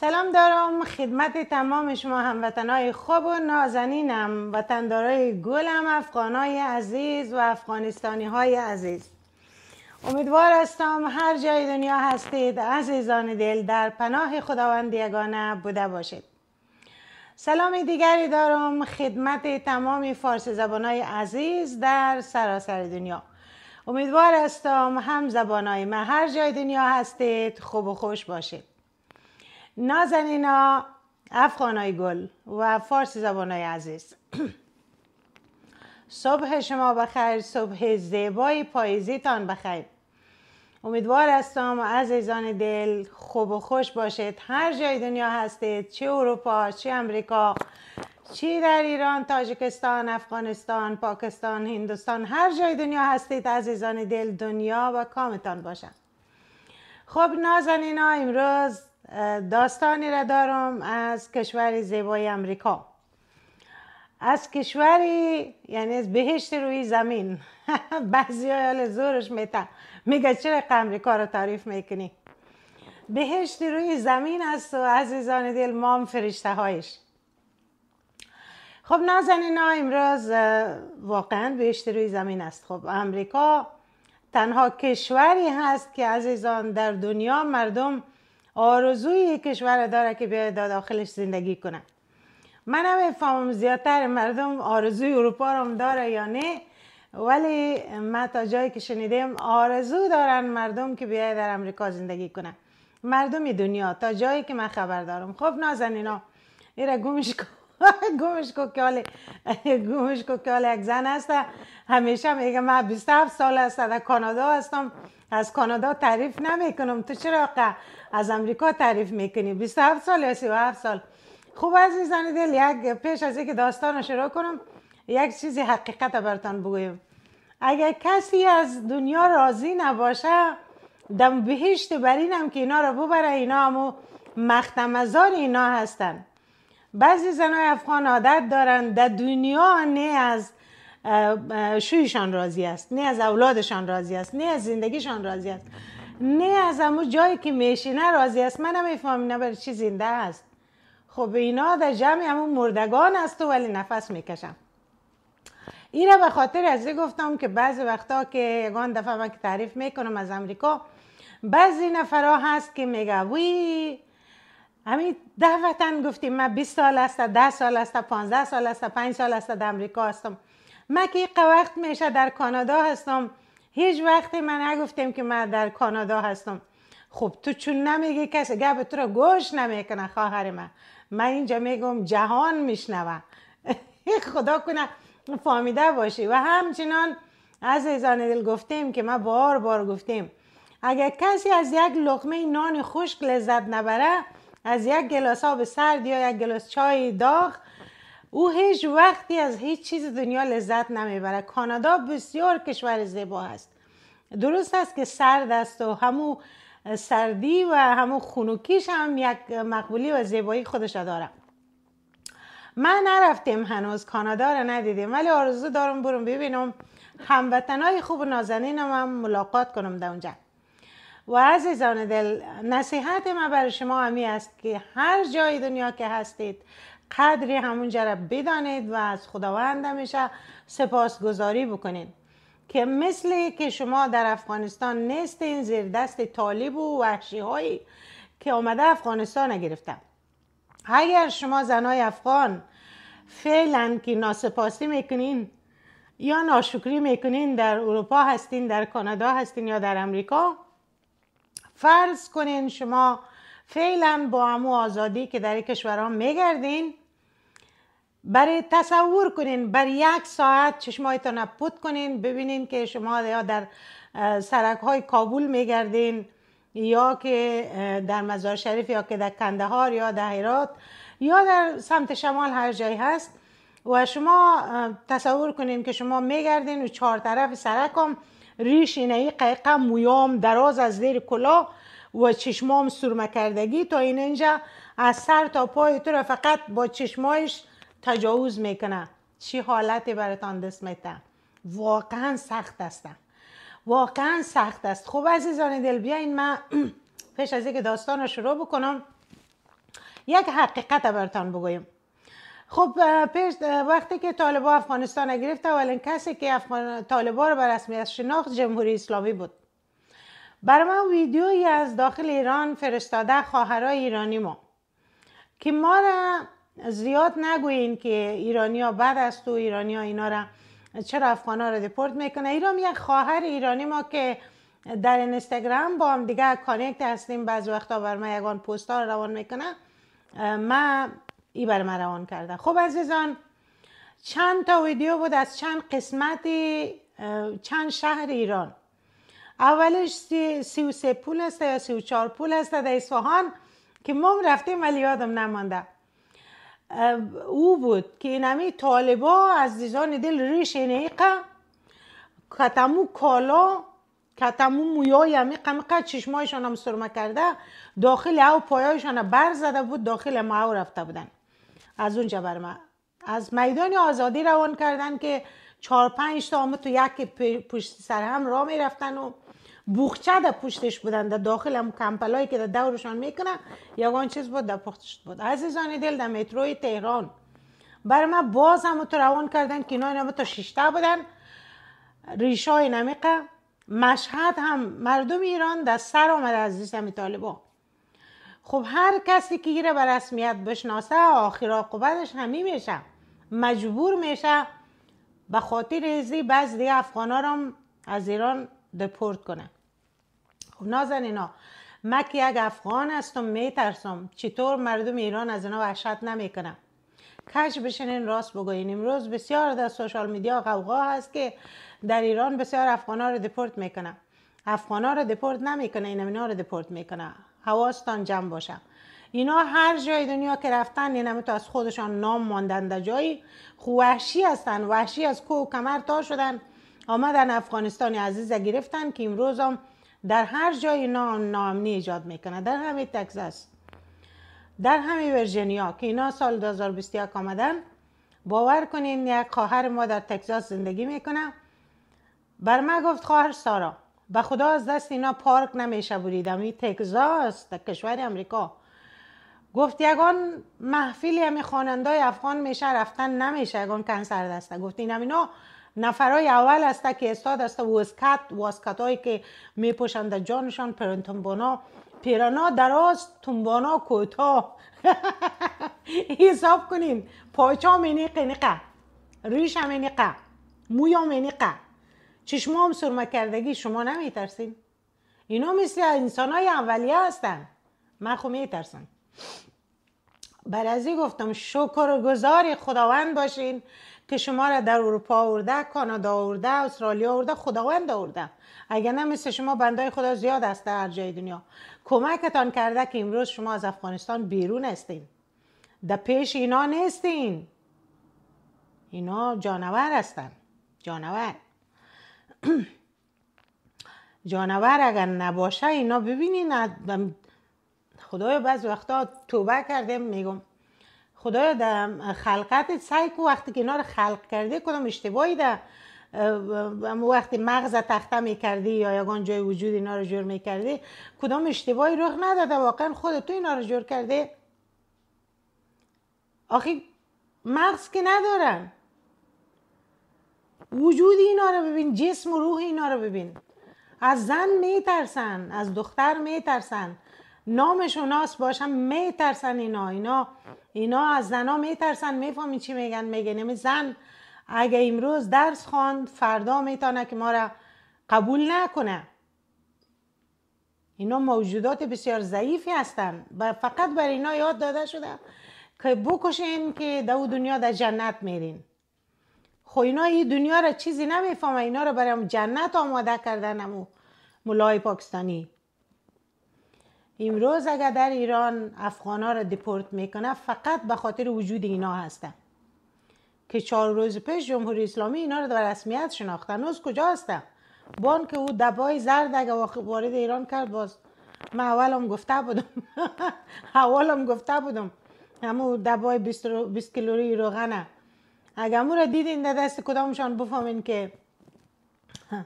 سلام دارم خدمت تمام شما هموطنهای خوب و نازنینم وطندارای گلم افغانای عزیز و افغانستانی های عزیز امیدوار هستم هر جای دنیا هستید عزیزان دل در پناه خداوند یگانه بوده باشید سلام دیگری دارم خدمت تمام فارسی زبانهای عزیز در سراسر دنیا امیدوار هستم هم زبانهای ما هر جای دنیا هستید خوب و خوش باشید نازنینا افغانای گل و فارسی زبانای عزیز صبح شما بخیر صبح زیبای پاییزیتان بخیر امیدوار هستم عزیزان دل خوب و خوش باشید هر جای دنیا هستید چه اروپا چه امریکا چی در ایران، تاجیکستان، افغانستان، پاکستان، هندوستان هر جای دنیا هستید عزیزان دل دنیا و کامتان باشد خب نازنینا امروز داستانی را دارم از کشور زیبای امریکا از کشوری یعنی از بهشت روی زمین بعضی حال زورش میتن میگه چرا امریکا رو تعریف میکنی بهشت روی زمین است و عزیزان دل مام فرشته هایش خب نازنین ها امروز واقعا بهشت روی زمین است خب امریکا تنها کشوری هست که عزیزان در دنیا مردم آرزوی کشور داره که بیاید داخلش زندگی کنه من فهمم زیادتر مردم آرزوی اروپا رو داره یا نه ولی ما تا جایی که شنیدم آرزو دارن مردم که بیاید در امریکا زندگی کنه مردم دنیا تا جایی که من خبر دارم خب نازنینا ایره گمش کن گمش کو گوش گمش کو یک زن هست همیشه میگه من 27 سال است در کانادا هستم از کانادا تعریف نمیکنم تو چرا از امریکا تعریف میکنی 27 سال یا 37 سال خوب عزیزان دل یک پیش از اینکه داستان رو شروع کنم یک چیزی حقیقت براتون بگویم اگر کسی از دنیا راضی نباشه دم بهشت برینم که اینا رو ببره اینا همو مختمزار اینا هستن بعضی زنای افغان عادت دارن در دنیا نه از شویشان راضی است نه از اولادشان راضی است نه از زندگیشان راضی است نه از امو جایی که میشینه راضی است من نمیفهمم نه برای چی زنده است خب اینا در جمع همون مردگان است ولی نفس میکشم این به خاطر از گفتم که بعضی وقتا که یکان دفعه من که تعریف میکنم از امریکا بعضی نفرا هست که میگه وی همین ده وطن گفتیم من 20 سال است 10 سال است 15 سال است 5 سال است در امریکا هستم من که وقت میشه در کانادا هستم هیچ وقتی من نگفتیم که من در کانادا هستم خب تو چون نمیگی کسی گپ تو رو گوش نمیکنه خواهر من من اینجا میگم جهان میشنوه خدا کنه فامیده باشی و همچنان عزیزان دل گفتیم که ما بار بار گفتیم اگر کسی از یک لقمه نان خشک لذت نبره از یک گلاس آب سرد یا یک گلاس چای داغ او هیچ وقتی از هیچ چیز دنیا لذت نمیبره کانادا بسیار کشور زیبا است درست است که سرد است و همو سردی و همو خونوکیش هم یک مقبولی و زیبایی خودش داره من نرفتیم هنوز کانادا رو ندیدیم ولی آرزو دارم برم ببینم هموطنهای خوب و نازنینم هم ملاقات کنم در اونجا و عزیزان دل نصیحت ما برای شما همی است که هر جای دنیا که هستید قدری همونجا را بدانید و از خداوند همیشه گذاری بکنید که مثل که شما در افغانستان نیستین زیر دست طالب و وحشی هایی که آمده افغانستان گرفتن اگر شما زنای افغان فعلا که ناسپاسی میکنین یا ناشکری میکنین در اروپا هستین در کانادا هستین یا در امریکا فرض کنین شما فعلا با امو آزادی که در کشورها میگردین برای تصور کنین بر یک ساعت چشمایتان پود کنین ببینین که شما یا در سرک های کابل میگردین یا که در مزار شریف یا که در کندهار یا در هرات یا در سمت شمال هر جایی هست و شما تصور کنین که شما میگردین و چهار طرف سرک ریش اینه قیقه مویام دراز از زیر کلا و چشمام سرمه کردگی تا این اینجا از سر تا پای تو را فقط با چشمایش تجاوز میکنه چی حالتی براتان دست میته واقعا سخت هستم واقعا سخت است خب عزیزان دل بیاین من پیش از اینکه داستان رو شروع بکنم یک حقیقت براتان بگویم خب پیش وقتی که طالبا افغانستان گرفت اولین کسی که افغان طالبا رو به رسمیت شناخت جمهوری اسلامی بود برای من ویدیویی از داخل ایران فرستاده خواهرای ایرانی ما که ما را زیاد نگوین که ایرانیا ها بد است و ایرانی ها اینا را چرا افغان ها را دپورت میکنه ایران یک خواهر ایرانی ما که در اینستاگرام با هم دیگه کانکت هستیم بعض وقتا بر من پوست ها رو روان میکنه من ای بر آن کرده. خب عزیزان چند تا ویدیو بود از چند قسمت چند شهر ایران اولش سی, پول است یا سی پول است در اصفهان که ما رفتیم ولی یادم نمانده او بود که اینمی طالبا از دیزان دل ریش نیقه کتمو کالا کتمو مویای همی قمقه چشمایشان هم سرمه کرده داخل او پایایشان بر زده بود داخل ما او رفته بودن از اونجا بر از میدان آزادی روان کردن که چهار پنج تا هم تو یک پشت سر هم را میرفتن و بوخچه در پشتش بودن در داخل هم کمپلایی که در دورشان میکنن یگان چیز بود در پختش بود عزیزان دل در متروی تهران بر ما باز هم تو روان کردن که اینا تا شیشته بودن ریشای نمیقه مشهد هم مردم ایران در سر آمده از همی طالبان خب هر کسی که گیره به رسمیت بشناسه آخر آقوبتش همی میشه مجبور میشه به خاطر ازی بعض دیگه افغان ها از ایران دپورت کنه خب نازن اینا من که یک افغان هستم میترسم چطور مردم ایران از اینا وحشت نمیکنه کش این راست بگوین امروز بسیار در سوشال میدیا قوقا هست که در ایران بسیار افغان ها رو دپورت میکنه افغان ها رو دپورت نمیکنه این رو دپورت میکنه حواستان جمع باشم اینا هر جای دنیا که رفتن این یعنی همه تا از خودشان نام ماندن در جایی وحشی هستن وحشی از کو و کمر تا شدن آمدن افغانستان عزیز گرفتن که امروز هم در هر جای نام نامنی ایجاد میکنه در همه تگزاس در همه ورجینیا که اینا سال 2021 آمدن باور کنین یک خواهر ما در تگزاس زندگی میکنه بر ما گفت خواهر سارا و خدا از دست اینا پارک نمیشه بریدم این تگزاس در کشور امریکا گفت یگان محفیلی همی خوانندای افغان میشه رفتن نمیشه یگان کنسر دسته گفت اینم اینا نفرای اول است که استاد است واسکت واسکت هایی که میپوشند در جانشان تنبانا. پیرانا دراز تنبانا کوتا. حساب کنین پایچه اینی قنقه ریش هم قه موی قه هم سرمه کردگی شما نمیترسین اینا مثل انسان های اولیه هستن من خو خب میترسم بر از گفتم شکر گذاری خداوند باشین که شما را در اروپا آورده کانادا آورده استرالیا آورده خداوند آورده اگر نه مثل شما بندای خدا زیاد است در هر جای دنیا کمکتان کرده که امروز شما از افغانستان بیرون هستین در پیش اینا نیستین اینا جانور هستن جانور جانور اگر نباشه اینا ببینین خدایا بعض وقتا توبه کرده میگم خدایا در خلقت سعی کو وقتی که اینا رو خلق کرده کدام اشتباهی ده وقتی مغز تخته میکردی یا یگان جای وجود اینا رو جور میکردی کدام اشتباهی رخ نداده واقعا خود تو اینا رو جور کرده آخی مغز که ندارن وجود اینا رو ببین جسم و روح اینا رو ببین از زن میترسن از دختر میترسن نامش اوناست باشم میترسن اینا اینا اینا از زنا میترسن میفهمی چی میگن میگن یعنی زن اگه امروز درس خواند فردا میتونه که ما را قبول نکنه اینا موجودات بسیار ضعیفی هستن و فقط بر اینا یاد داده شده که بکشین که دو دنیا در جنت میرین خو خب اینا ای دنیا را چیزی نمیفهمه اینا را برای جنت آماده کردن امو ملای پاکستانی امروز اگر در ایران ها را دیپورت میکنه فقط به خاطر وجود اینا هستن که چهار روز پیش جمهوری اسلامی اینا رو در رسمیت شناختن از کجا هستم؟ بان که او دبای زرد اگه وارد ایران کرد باز من هم گفته بودم هم گفته بودم اما دبای 20 کیلوری روغنه اگر مو دیدین در دست کدامشان بفهمین که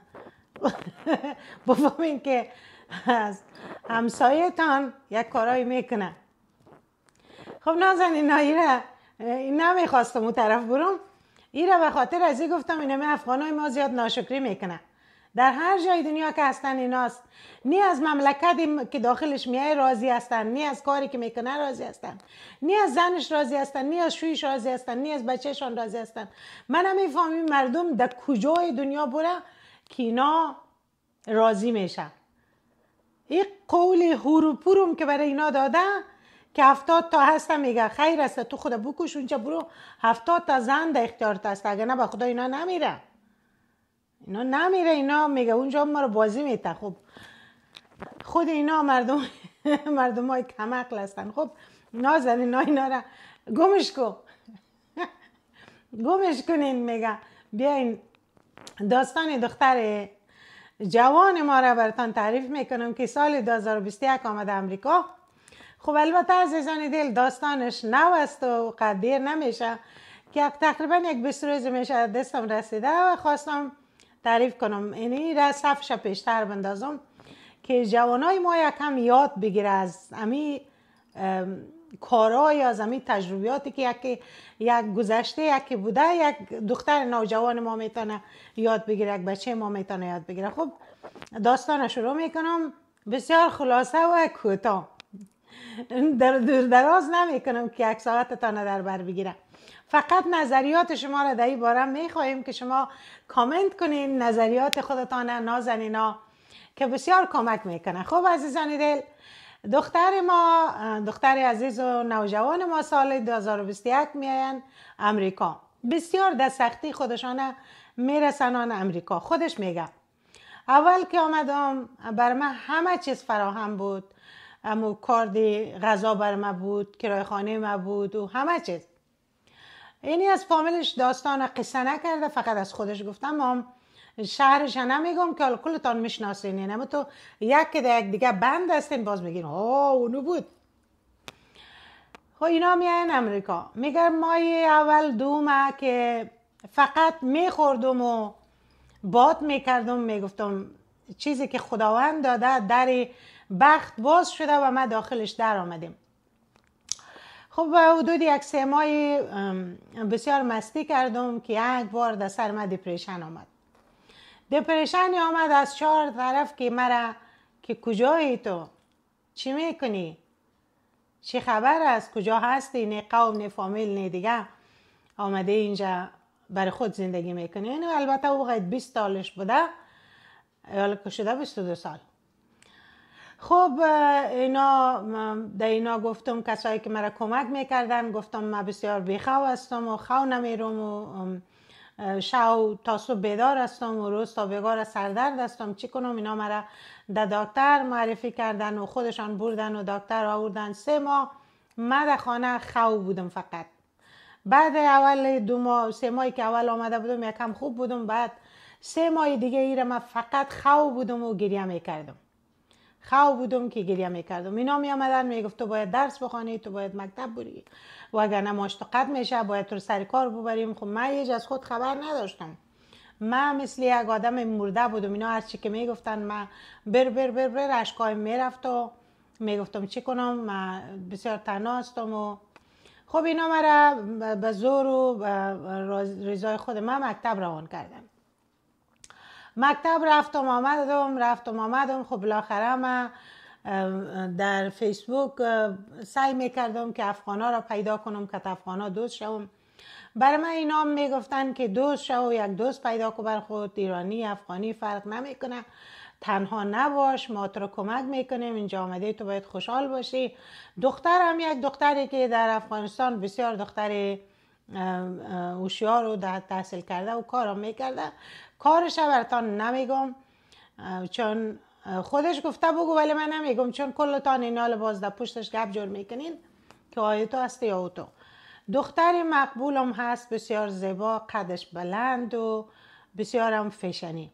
بفهمین که از همسایتان یک کارایی میکنه خب نازن اینا این نمیخواستم اون طرف بروم. را به خاطر از گفتم اینم افغانای ما زیاد ناشکری میکنه در هر جای دنیا که هستن ایناست نی از مملکت که داخلش میای راضی هستن نی از کاری که میکنه راضی هستن نی از زنش راضی هستن نی از شویش راضی هستن نی از بچهشان راضی هستن من هم مردم در کجای دنیا بره که اینا راضی میشن این قول هوروپوروم که برای اینا داده که هفتاد تا هستم میگه خیر است تو خدا بکش اونجا برو هفتاد تا زن در اختیار هست اگر نه به خدا اینا نمیره اینا نمیره اینا میگه اونجا ما رو بازی میته خب خود اینا مردم مردم های کمقل هستن خب نازن اینا اینا را گمش کن گمش کنین میگه بیاین داستان دختر جوان ما را براتان تعریف میکنم که سال 2021 آمده امریکا خب البته عزیزان دل داستانش نو است و قدیر نمیشه که تقریبا یک 20 روز میشه دستم رسیده و خواستم تعریف کنم یعنی را صفش پیشتر بندازم که جوانای ما یکم یاد بگیره از امی یا از امی تجربیاتی که یک یک گذشته یکی بوده یک دختر نوجوان ما میتونه یاد بگیره یک بچه ما میتونه یاد بگیره خب داستان شروع میکنم بسیار خلاصه و کوتاه در دور دراز نمیکنم که یک ساعت تا در بر بگیره فقط نظریات شما را در این باره میخواهیم که شما کامنت کنین نظریات خودتان نازنینا که بسیار کمک میکنه خب عزیزان دل دختر ما دختر عزیز و نوجوان ما سال 2021 میاین امریکا بسیار در سختی خودشان میرسنان امریکا خودش میگه اول که آمدم بر من همه چیز فراهم بود امو کاردی غذا بر بود کرای خانه ما بود و همه چیز اینی از فامیلش داستان قصه نکرده فقط از خودش گفتم هم شهرش نمیگم که کلتان میشناسین یعنی اما تو یک که یک دیگه بند هستین باز میگین ها اونو بود خب اینا میاین امریکا میگر مای اول دومه که فقط میخوردم و باد میکردم میگفتم چیزی که خداوند داده در بخت باز شده و ما داخلش در آمدیم خب به حدود یک سه ماهی بسیار مستی کردم که یک بار در سر من دپریشن آمد دپریشن آمد از چهار طرف که مرا که کجایی تو چی میکنی چی خبر است کجا هستی نه قوم نه فامیل نه دیگه آمده اینجا بر خود زندگی میکنی. اینو یعنی البته او 20 سالش بوده حالا که شده 22 سال خب اینا در اینا گفتم کسایی که مرا کمک میکردن گفتم من بسیار بیخو هستم و خو نمیرم و شو تا صبح بیدار هستم و روز تا بگار سردرد هستم چی کنم اینا مرا در دکتر معرفی کردن و خودشان بردن و دکتر آوردن سه ماه من در خانه خو بودم فقط بعد اول دو ماه سه ماهی که اول آمده بودم یکم خوب بودم بعد سه ماه دیگه ایره من فقط خو بودم و گریه میکردم خواه بودم که گریه میکردم اینا می میگفت تو باید درس بخوانی تو باید مکتب بری وگرنه نماش تو قد میشه باید تو سر کار ببریم خب من هیچ از خود خبر نداشتم من مثل یک آدم مرده بودم اینا هرچی که میگفتن من بر بر بر بر اشکای میرفت و میگفتم چی کنم من بسیار تنها و خب اینا مرا به زور و رضای خود من مکتب روان کردم. مکتب رفتم آمدم رفتم آمدم خب بالاخره من در فیسبوک سعی میکردم که افغانا را پیدا کنم که افغانا دوست شوم برای من اینا میگفتن که دوست شو یک دوست پیدا کو بر خود ایرانی افغانی فرق نمیکنه تنها نباش ما تو رو کمک میکنیم اینجا آمده تو باید خوشحال باشی دخترم یک دختری که در افغانستان بسیار دختر هوشیار رو تحصیل کرده و کارم میکرده کارش برتان نمیگم چون خودش گفته بگو ولی من نمیگم چون کل کلتان اینا باز در پشتش گپ جور میکنین که آیا تو هستی یا تو دختر مقبولم هست بسیار زیبا قدش بلند و بسیار هم فشنی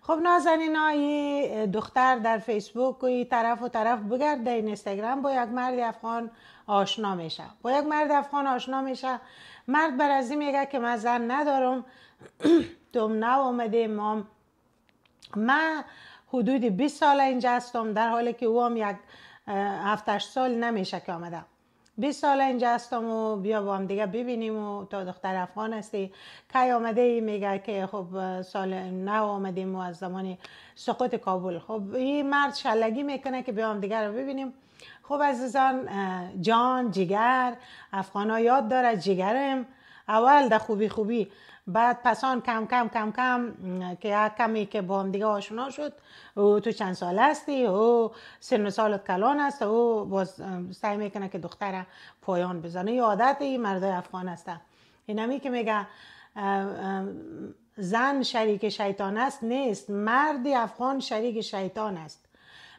خب نازنین دختر در فیسبوک و این طرف و طرف بگرد در اینستاگرام با یک مرد افغان آشنا میشه با یک مرد افغان آشنا میشه مرد بر از میگه که من زن ندارم نو آمده ما حدود 20 سال اینجا هستم در حالی که او یک 7 سال نمیشه که آمده 20 سال اینجا هستم و بیا با هم دیگه ببینیم و تا دختر افغان هستی کی آمده ای میگه که خب سال نو آمدیم و از زمان سقوط کابل خب این مرد شلگی میکنه که بیا هم دیگه رو ببینیم خب عزیزان جان جگر افغان ها یاد داره جگرم اول ده خوبی خوبی بعد پسان کم کم کم کم که کمی که با هم دیگه آشنا شد او تو چند سال هستی او سن سالت کلان است او باز سعی میکنه که دختر پایان بزنه یه عادت مردای افغان این همی که میگه زن شریک شیطان است نیست مرد افغان شریک شیطان است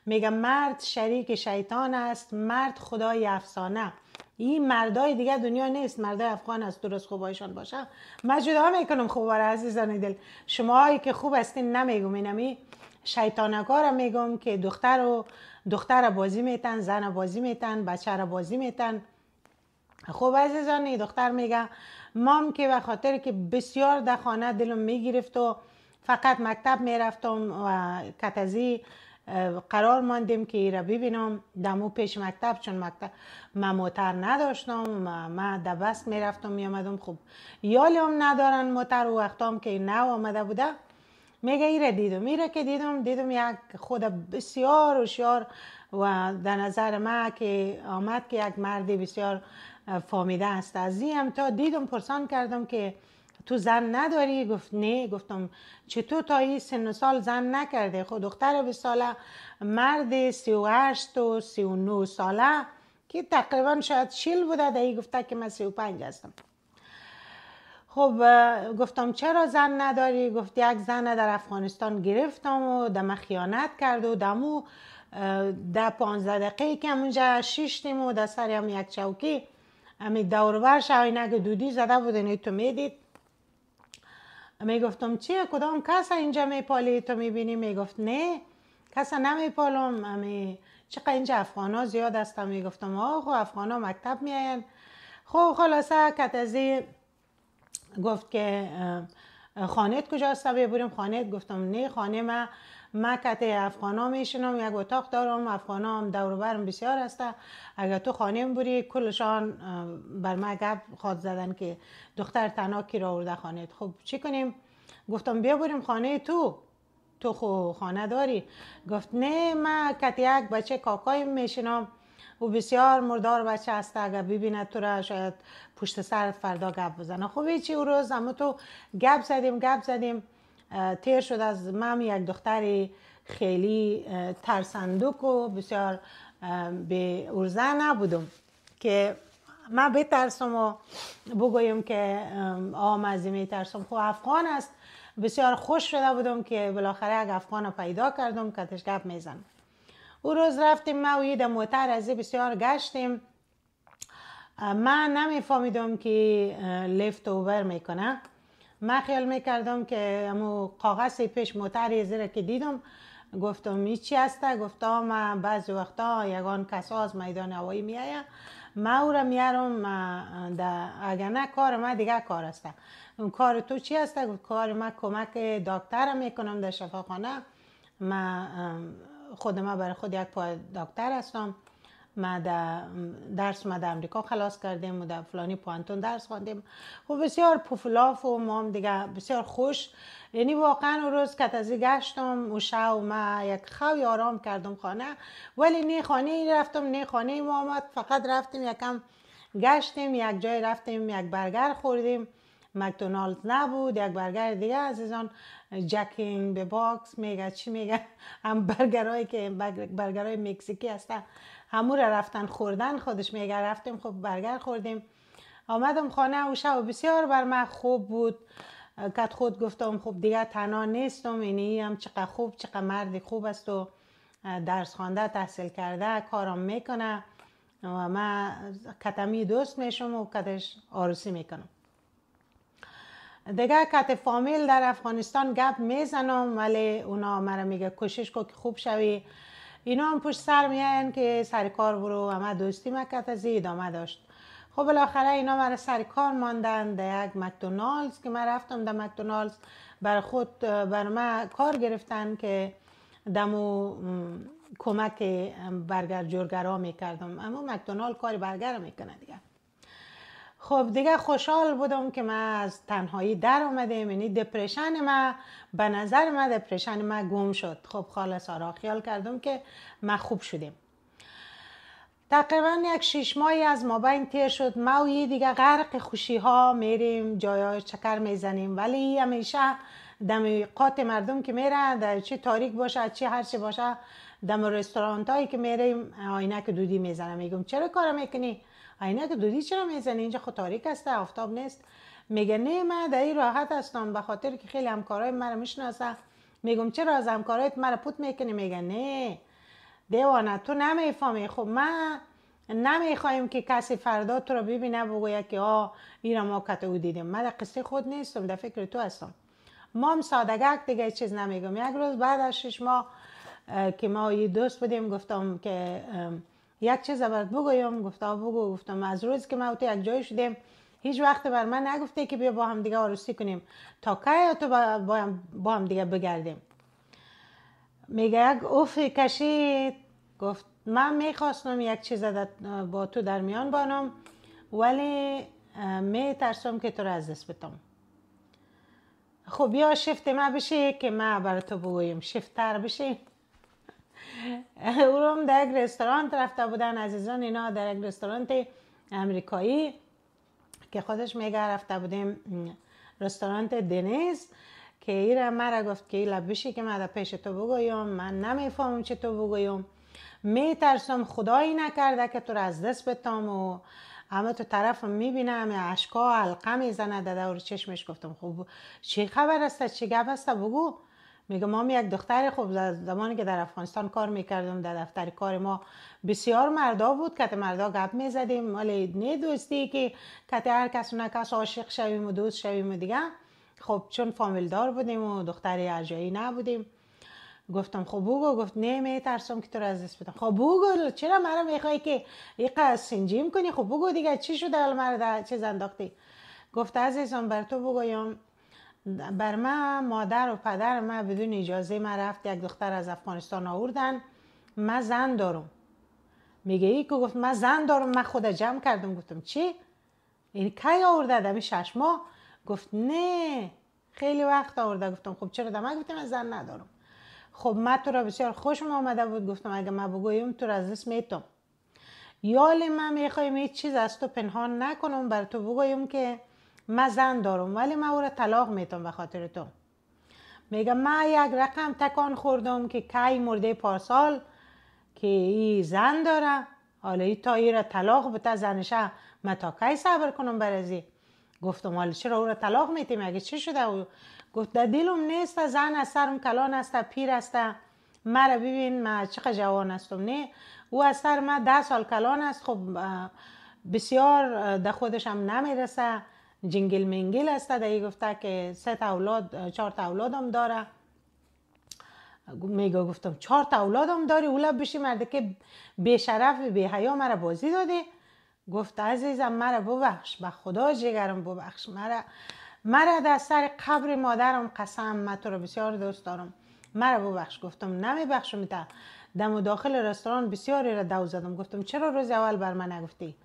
میگه مرد شریک شیطان است مرد خدای افسانه این مردای دیگه دنیا نیست مردای افغان از درست خوبایشان باشه مجد هم میکنم خوبه را عزیزان دل شما که خوب هستین نمیگم اینمی شیطانکار میگم که دختر و دختر بازی میتن زن بازی میتن بچه را بازی میتن خوب عزیزان دختر میگه مام که به خاطر که بسیار در خانه دلم میگرفت و فقط مکتب میرفتم و کتزی قرار ماندیم که را ببینم دمو پیش مکتب چون مکتب من موتر نداشتم من در بس میرفتم میامدم خوب یالی هم ندارن موتر و وقتام که نو آمده بوده میگه ایره دیدم را که دیدم دیدم یک خود بسیار هوشیار و در نظر ما که آمد که یک مردی بسیار فامیده است از هم تا دیدم پرسان کردم که تو زن نداری گفت نه گفتم چطور تا این سن سال زن نکرده خود خب دختر به ساله مرد سی و هشت و سی و نو ساله که تقریبا شاید شیل بوده دهی گفته که من سی و پنج هستم خب گفتم چرا زن نداری؟ گفت یک زن در افغانستان گرفتم و دم خیانت کرد و دمو در پانزده دقیقه که اونجا شیشتیم و در سر هم یک چوکی همین دوربر شاینه که دودی زده بود تو میدید می گفتم چیه کدام کس اینجا میپالی تو می می گفت نه کسا نمیپالم امی چقدر اینجا افغان ها زیاد هستم می گفتم آخو افغان ها مکتب آین خب خلاصه کتزی گفت که خانه کجاست بریم خانه گفتم نه خانه ما ما کته افغانا میشنم یک اتاق دارم افغانا هم دور برم بسیار هسته اگر تو خانه بودی، کلشان بر ما گپ خواد زدن که دختر تنها کی را آورده خانه خب چی کنیم گفتم بیا بریم خانه تو تو خو خانه داری گفت نه ما کته یک بچه کاکای میشنم او بسیار مردار بچه هست اگر ببیند تو را شاید پشت سرت فردا گپ بزنه خب چی او روز اما تو گپ زدیم گپ زدیم تیر شد از من یک دختر خیلی ترسندوک و بسیار به ارزه نبودم که من بترسم و بگویم که آم از میترسم خو خب افغان است بسیار خوش شده بودم که بالاخره یک افغان پیدا کردم کتش گپ میزن او روز رفتیم ما و یه موتر از بسیار گشتیم من نمیفهمیدم که لفت اوبر میکنه من خیال میکردم که امو کاغذ پیش موتر زیره که دیدم گفتم این چی هسته گفتم بعضی وقتا یگان کسا از میدان هوایی میایه ما او را میارم اگر نه کار ما دیگه کار هسته کار تو چی هست؟ گفت کار ما کمک دکتر میکنم در شفاخانه ما خود ما برای خود یک پای دکتر هستم ما در درس ما در امریکا خلاص کردیم و در فلانی پوانتون درس خواندیم و خب، بسیار پفلاف و ما هم دیگه بسیار خوش یعنی واقعا روز که تازه گشتم و شو ما یک خوی آرام کردم خانه ولی نه خانه رفتم نه خانه ما آمد فقط رفتیم یکم گشتیم یک جای رفتیم یک برگر خوردیم مکدونالد نبود یک برگر دیگه عزیزان جکینگ به باکس میگه چی میگه هم برگرهایی که برگرهای مکزیکی هستن همو رفتن خوردن خودش میگه رفتیم خب برگر خوردیم آمدم خانه او شب بسیار بر من خوب بود کت خود گفتم خب دیگه تنها نیستم اینی هم چقدر خوب چقدر مردی خوب است و درس خوانده تحصیل کرده کارم میکنه و من کتمی دوست میشم و کتش آروسی میکنم دیگه کت فامیل در افغانستان گپ میزنم ولی اونا مرا میگه کوشش کو که خوب شوی اینا هم پشت سر میان که سر کار برو اما دوستی مکت از ادامه داشت خب بالاخره اینا برای سر کار ماندن در یک مکدونالدز که من رفتم در مکتونالز بر خود بر من کار گرفتن که دمو کمک برگر جرگرا میکردم اما مکدونالد کاری برگر میکنه دیگه خب دیگه خوشحال بودم که من از تنهایی در آمدیم یعنی دپرشن من به نظر من دپرشن من گم شد خب خالص، سارا خیال کردم که من خوب شدیم تقریبا یک شیش ماهی از ما بین تیر شد ما و دیگه غرق خوشی ها میریم جای چکر میزنیم ولی همیشه دم قات مردم که میره در چه تاریک باشه چه هر چی باشه دم رستوران هایی که میریم آینه دودی میزنم میگم چرا کار میکنی عینک دودی چرا میزنی اینجا خود تاریک هسته، آفتاب نیست میگه نه من در این راحت هستم به خاطر که خیلی همکارای مرا میشناسه میگم چرا از همکارایت مرا پوت میکنی میگه نه دیوانه تو نمیفهمی خب من نمیخوایم که کسی فردا تو رو ببینه بگوید که آه این را ما کتو دیدیم من در قصه خود نیستم در فکر تو هستم ما هم سادگک دیگه چیز نمیگم یک روز بعد از شش ماه که ما یه دوست بودیم گفتم که یک چیز برات بگویم گفتم بگو گفتم از روز که ما تو یک جای شدیم هیچ وقت بر من نگفته که بیا با هم دیگه آرستی کنیم تا که تو با هم, با هم دیگه بگردیم میگه یک اوف کشید گفت من میخواستم یک چیز با تو در میان بانم ولی می ترسم که تو را از دست بتم خب بیا شفت ما بشه که ما بر تو بگویم تر بشه او رو در یک رستوران رفته بودن عزیزان اینا در یک رستوران امریکایی که خودش میگه رفته بودیم رستوران دنیز که ایره مرا گفت که ایلا لبیشی که من پیش تو بگویم من نمیفهمم چی تو بگویم میترسم خدایی نکرده که تو را از دست بتام و اما تو طرف میبینم اشکا حلقه میزنه در دور چشمش گفتم خب چی خبر است چی گفت است بگو میگه ما یک دختر خوب زمانی که در افغانستان کار میکردم در دفتر کار ما بسیار مردا بود که مردا گپ میزدیم ولی نه دوستی که کته هر کس و کس عاشق شویم و دوست شویم و دیگه خب چون فامیل دار بودیم و دختر ارجایی نبودیم گفتم خب بگو گفت نه می ترسم که تو را از دست بدم خب بگو چرا مرا میخوای که قصد سنجیم کنی خب بگو دیگه چی شده مرا چیز انداختی گفت عزیزم بر تو بگویم بر ما مادر و پدر ما بدون اجازه من رفت یک دختر از افغانستان آوردن من زن دارم میگه ای که گفت من زن دارم من خود جمع کردم گفتم چی؟ این یعنی کی آورده دمی شش ماه گفت نه خیلی وقت آورده گفتم خب چرا دمه گفتم من زن ندارم خب من تو را بسیار خوشم آمده بود گفتم اگه من بگویم تو را از بس میتم یال من میخوایم هیچ چیز از تو پنهان نکنم بر تو بگویم که من زن دارم ولی من او را طلاق میتونم به خاطر تو میگم من یک رقم تکان خوردم که کی مرده پارسال که ای زن داره حالا ای تا ای را طلاق بتا زنشه من تا کی صبر کنم برازی گفتم حالا چرا او را طلاق میتیم اگه چی شده او گفت در دلم نیست زن از سرم کلان است پیر است مرا ببین ما چقدر جوان هستم نه او از سر ما ده سال کلان است خب بسیار در خودش هم نمیرسه جنگل منگل است ای گفته که سه تا اولاد چهار تا اولادم داره میگه گفتم چهار تا اولادم داری اولا بشی مرد که بی شرف بی حیا مرا بازی داده گفت عزیزم مرا ببخش به خدا جگرم ببخش مرا مرا در سر قبر مادرم قسم من تو را بسیار دوست دارم مرا ببخش گفتم نه تا دم و داخل رستوران بسیاری را دو زدم گفتم چرا روز اول بر من نگفتی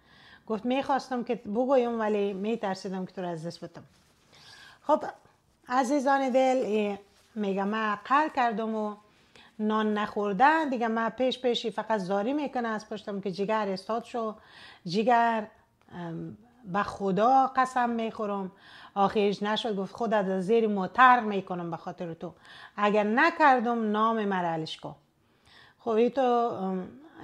گفت میخواستم که بگویم ولی میترسیدم که تو را از دست خب عزیزان دل میگه من قل کردم و نان نخوردن دیگه من پیش پیشی فقط زاری میکنه از پشتم که جگر استاد شو جگر به خدا قسم میخورم آخرش نشد گفت خودت از زیر موتر میکنم به خاطر تو اگر نکردم نام مرالش کن خب تو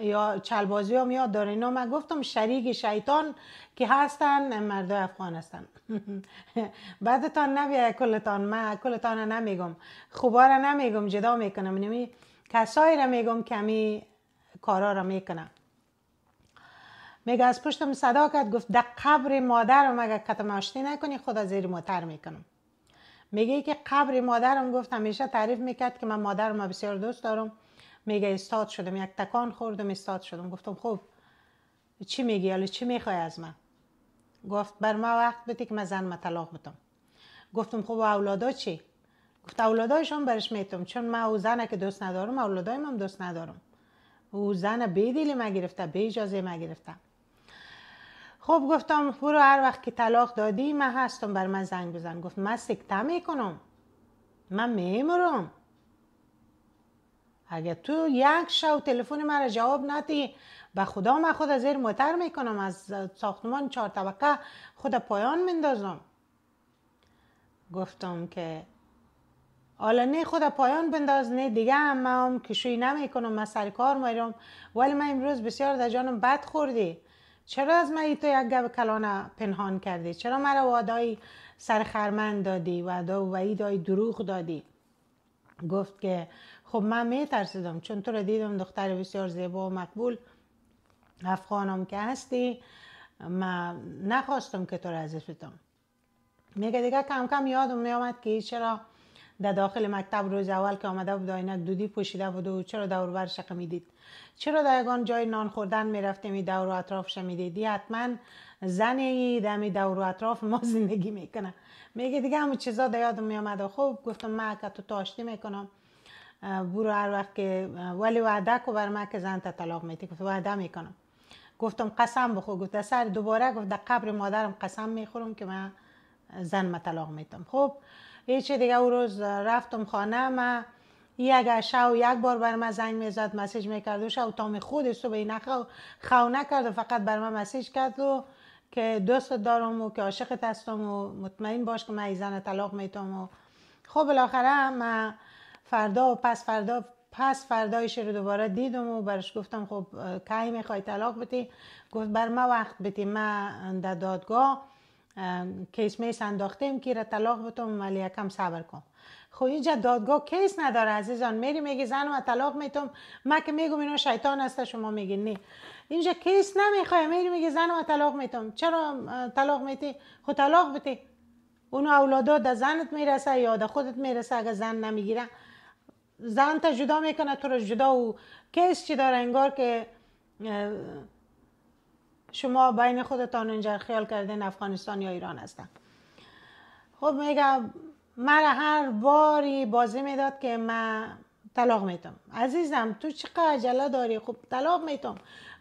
یا چلبازی هم یاد داره اینا من گفتم شریک شیطان که هستن مرد افغان هستن بعدتان نبیه کلتان من کلتان را نمیگم خوبا را نمیگم جدا میکنم نمی یعنی کسایی را میگم کمی کارا را میکنم میگه از پشتم صدا کرد گفت در قبر مادرم اگر کتم آشتی نکنی خدا زیر موتر میکنم میگه که قبر مادرم گفت همیشه تعریف میکرد که من مادرم بسیار دوست دارم میگه استاد شدم یک تکان خوردم استاد شدم گفتم خب چی میگی حالا چی میخوای از من گفت بر ما وقت بده که من زن طلاق بدم گفتم خب اولادا چی گفت اولادایشان برش میتم چون من او زنه که دوست ندارم اولادایم هم دوست ندارم او زن دلی ما گرفته بی اجازه ما گرفته خب گفتم برو هر وقت که طلاق دادی من هستم بر من زنگ بزن گفت من سکته میکنم من میمرم اگر تو یک شب تلفن مرا جواب ندی به خدا من خود از زیر متر میکنم از ساختمان چهار طبقه خود پایان مندازم گفتم که حالا نه خود پایان بنداز نه دیگه هم من هم کشوی نمی کنم من سر کار میرم ولی من امروز بسیار در جانم بد خوردی چرا از من تو یک گب کلانه پنهان کردی چرا مرا وعدای سرخرمند دادی وعدا و دروغ دادی گفت که خب من می ترسیدم چون تو رو دیدم دختر بسیار زیبا و مقبول افغانم که هستی من نخواستم که تو را ازش بدم میگه دیگه کم کم یادم میامد که چرا در داخل مکتب روز اول که آمده بود عینک دودی پوشیده بود و چرا دور بر میدید چرا دایگان جای نان خوردن میرفته می دور و اطرافش شمیدید حتما زن دمی دور و اطراف ما زندگی میکنه میگه دیگه همون چیزا در یادم و خب گفتم من که تو تاشتی میکنم برو هر وقت که ولی وعده کو بر که زن تا طلاق میتی گفت وعده میکنم گفتم قسم بخو گفت سر دوباره گفت در قبر مادرم قسم میخورم که من زن ما طلاق میتم خب هیچی دیگه او روز رفتم خانه ما یک شو یک بار بر من زنگ میزد مسیج میکرد و شو تام خود به این خو نکرد و فقط بر من مسیج کرد و که دوست دارم و که عاشقت هستم و مطمئن باش که من زن طلاق میتم و خب بالاخره من فردا و پس فردا پس فردایش رو دوباره دیدم و برش گفتم خب کی میخوای طلاق بتی گفت بر ما وقت بتی ما در دادگاه کیس میس انداختیم که را طلاق بتم ولی یکم صبر کن خب اینجا دادگاه کیس نداره عزیزان میری میگی زن و طلاق میتم ما که میگم اینو شیطان هست شما میگین نه اینجا کیس نمیخوای میری میگی زن و طلاق میتم چرا طلاق میتی خب طلاق بتی اون اولادا ده زنت میرسه یا خودت میرسه اگه زن نمیگیره زن تا جدا میکنه تو رو جدا و کیس چی داره انگار که شما بین خودتان اینجا خیال کردین افغانستان یا ایران هستن خب میگم مرا هر باری بازی میداد که من طلاق میتم عزیزم تو چقدر عجله داری خب طلاق میتم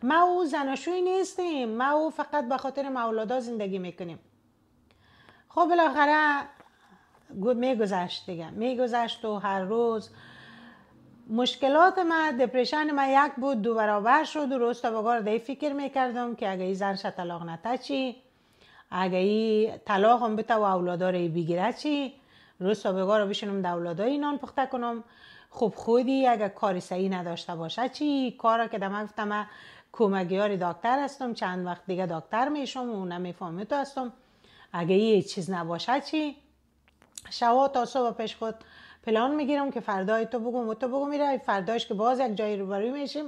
ما او زناشوی نیستیم ما او فقط به خاطر مولادا زندگی میکنیم خب بالاخره میگذشت دیگه میگذشت و هر روز مشکلات ما دپریشن ما یک بود دو برابر شد و روز تا بگار دی فکر میکردم که اگه ای زن طلاق نتا اگه ای طلاق هم بتا و اولادار ای بگیره چی روز تا بگار رو بشنم در اولادای اینان پخته کنم خوب خودی اگه کاری سعی نداشته باشه چی کارا که دمه گفتم کمگیار دکتر هستم چند وقت دیگه دکتر میشم و نمیفهمه تو هستم اگه یه چیز نباشه چی شوا تا صبح پیش خود پلان میگیرم که فردای تو بگو تو بگو میره فرداش که باز یک جایی رو بریم میشیم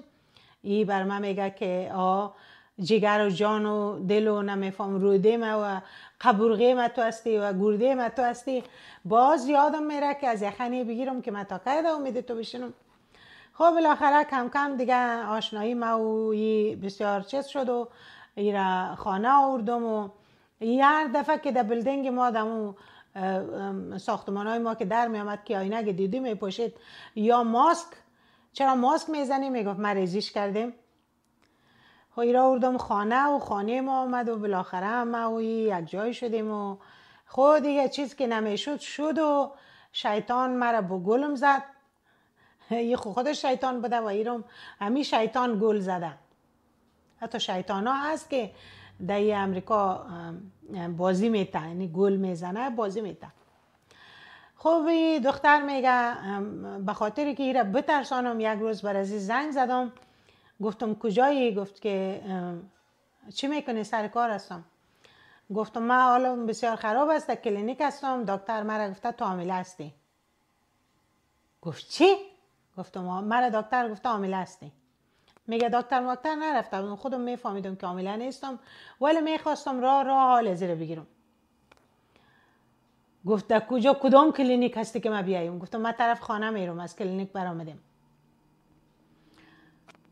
ای بر من میگه که آ جگر و جان و دل و نمیفهم روده ما و قبرغه ما تو هستی و گرده ما تو هستی باز یادم میره که از یخنی بگیرم که من تا قید امید تو بشنم خب بالاخره کم کم دیگه آشنایی ما و بسیار چیز شد و را خانه آوردم و یه دفعه که در بلدنگ ما دمو ساختمان های ما که در می آمد که آینه دیدی می پوشید یا ماسک چرا ماسک می گفت مریضیش کردیم خب را اردم خانه و خانه ما آمد و بالاخره ما و یک جای شدیم و خود خب دیگه چیز که نمیشد شد و شیطان مرا با گلم زد یه خودش شیطان بوده و ایرم همی شیطان گل زده حتی شیطان ها هست که در امریکا بازی میتن یعنی گل میزنه بازی میتن خب دختر میگه به خاطر که ایره بترسانم یک روز بر ازی زنگ زدم گفتم کجایی گفت که چی میکنی سر کار هستم گفتم من حالا بسیار خراب است کلینیک هستم دکتر مرا گفته تو عامله هستی گفت چی گفتم مرا دکتر گفته عامله هستی میگه دکتر مکتر نرفتم خودم میفهمیدم کاملا نیستم ولی میخواستم را راه حال زیر بگیرم گفت در کجا کدام کلینیک هستی که ما بیاییم گفتم من طرف خانه میروم از کلینیک برامدیم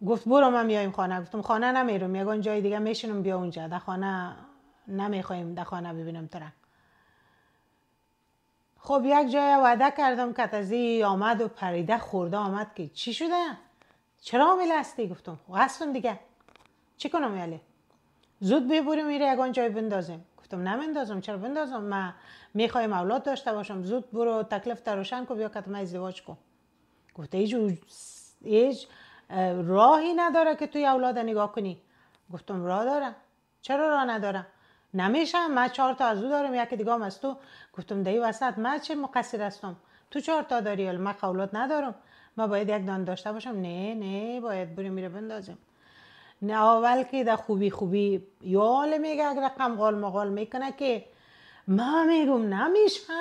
گفت برو ما میاییم خانه گفتم خانه نمیروم یکان جای دیگه میشنم بیا اونجا در خانه نمیخوایم در خانه ببینم تو خب یک جای وعده کردم که آمد و پریده خورده آمد که چی شده چرا عامل هستی گفتم خب هستون دیگه چی کنم یاله زود ببریم میره یگان جای بندازیم گفتم نه نمندازم چرا بندازم من میخوایم اولاد داشته باشم زود برو تکلیف روشن کو بیا من ازدواج کن گفته ایج راهی نداره که توی اولاد نگاه کنی گفتم راه دارم چرا راه ندارم نمیشم من چهار تا از او دارم یکی دیگه از تو گفتم دهی وسط من چه مقصر هستم تو چهار تا داری من ندارم ما باید یک دان داشته باشم نه نه باید بریم میره بندازیم نه اول که در خوبی خوبی یال میگه اگر رقم غال مغال میکنه که ما میگم نمیشه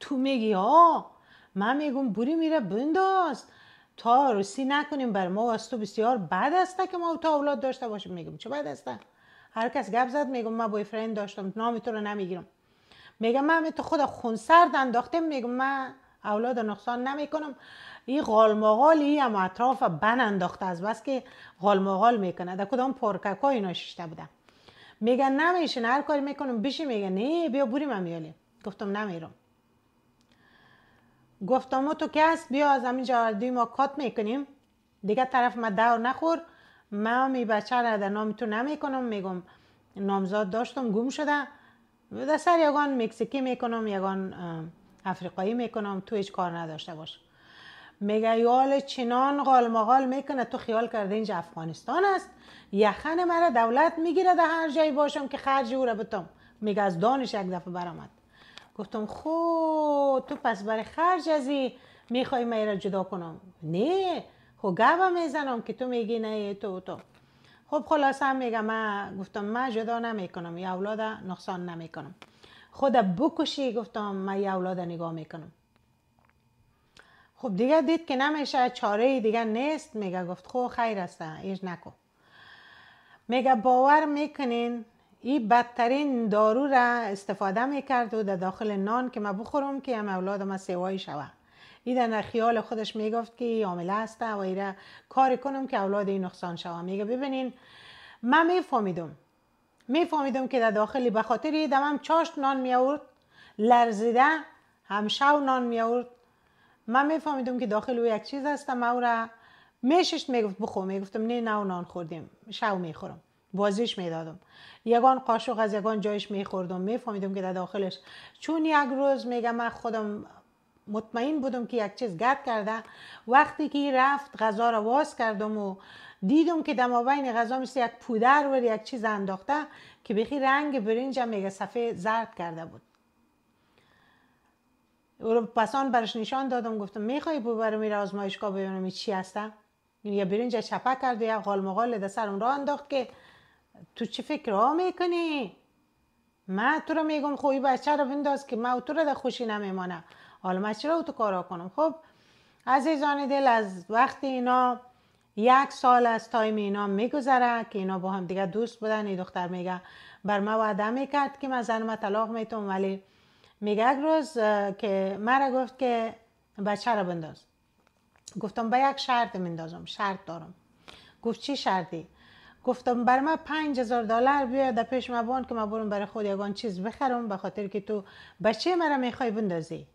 تو میگی ها ما میگم بری میره بنداز تا روسی نکنیم بر ما واسه تو بسیار بد است که ما تا اولاد داشته باشیم میگم چه بد است هر کس گپ زد میگم ما بوی فرند داشتم نام تو رو نمیگیرم میگم ما تو خود خونسرد انداختم میگم من اولاد نقصان نمیکنم این غالمغال ای هم اطراف بن انداخته از بس که غالمغال میکنه در کدام پرککا اینا بودم میگن نمیشه هر کاری میکنم بشی میگن نه بیا بریم من گفتم نمیرم گفتم تو که هست بیا از همین جاردی ما کات میکنیم دیگه طرف ما دور نخور من می بچه را در نام تو نمیکنم میگم نامزاد داشتم گم شده در سر یگان مکسیکی میکنم یگان افریقایی میکنم تو هیچ کار نداشته باش یال چنان غالمغال میکنه تو خیال کرده اینجا افغانستان است یخن مرا دولت میگیره در هر جایی باشم که خرج او را بتم میگه از دانش یک دفعه برامد گفتم خو تو پس برای خرج ازی میخوای من را جدا کنم نه خو گبا میزنم که تو میگی نه تو تو خب خلاصه هم میگم من گفتم من جدا نمیکنم یا اولاد نقصان نمیکنم خود بکشی گفتم من یه اولاد نگاه میکنم خب دیگه دید که نمیشه چاره دیگه نیست میگه گفت خب خیر است ایش نکو میگه باور میکنین این بدترین دارو را استفاده میکرد و در داخل نان که ما بخورم که هم اولاد ما سوایی شوه ای در خیال خودش میگفت که عامله است و ایرا کار کنم که اولاد این نقصان شوه میگه ببینین من میفهمیدم میفهمیدم که در دا داخلی بخاطر خاطری دمم چاشت نان میاورد لرزیده همشو نان میآورد من میفهمیدم که داخل او یک چیز هستم او را میشش میگفت بخو میگفتم نه نه نان خوردیم شو میخورم بازیش میدادم یگان قاشق از یگان جایش میخوردم میفهمیدم که در داخلش چون یک روز میگم من خودم مطمئن بودم که یک چیز گرد کرده وقتی که رفت غذا را واس کردم و دیدم که در مابین غذا مثل یک پودر و یک چیز انداخته که بخی رنگ برنج میگه صفحه زرد کرده بود پسان پسان برش نشان دادم گفتم میخوای ببرم میره آزمایشگاه ببینم چی هستم یا برنج چپه کرد یا قال مقال ده اون را انداخت که تو چی فکر ها میکنی من تو رو میگم خوبی بچه رو بنداز که من تو رو ده خوشی نمیمانم حالا من چرا تو کارا کنم خب عزیزان دل از وقتی اینا یک سال از تایم اینا میگذره که اینا با هم دیگه دوست بودن این دختر میگه بر من وعده میکرد که من زنم طلاق میتونم ولی میگه یک روز که مرا گفت که بچه را بنداز گفتم با یک شرط میندازم شرط دارم گفت چی شرطی گفتم بر من 5000 دلار بیا در پیش ما بون که ما برم برای خود یگان چیز بخرم به خاطر که تو بچه مرا میخوای بندازی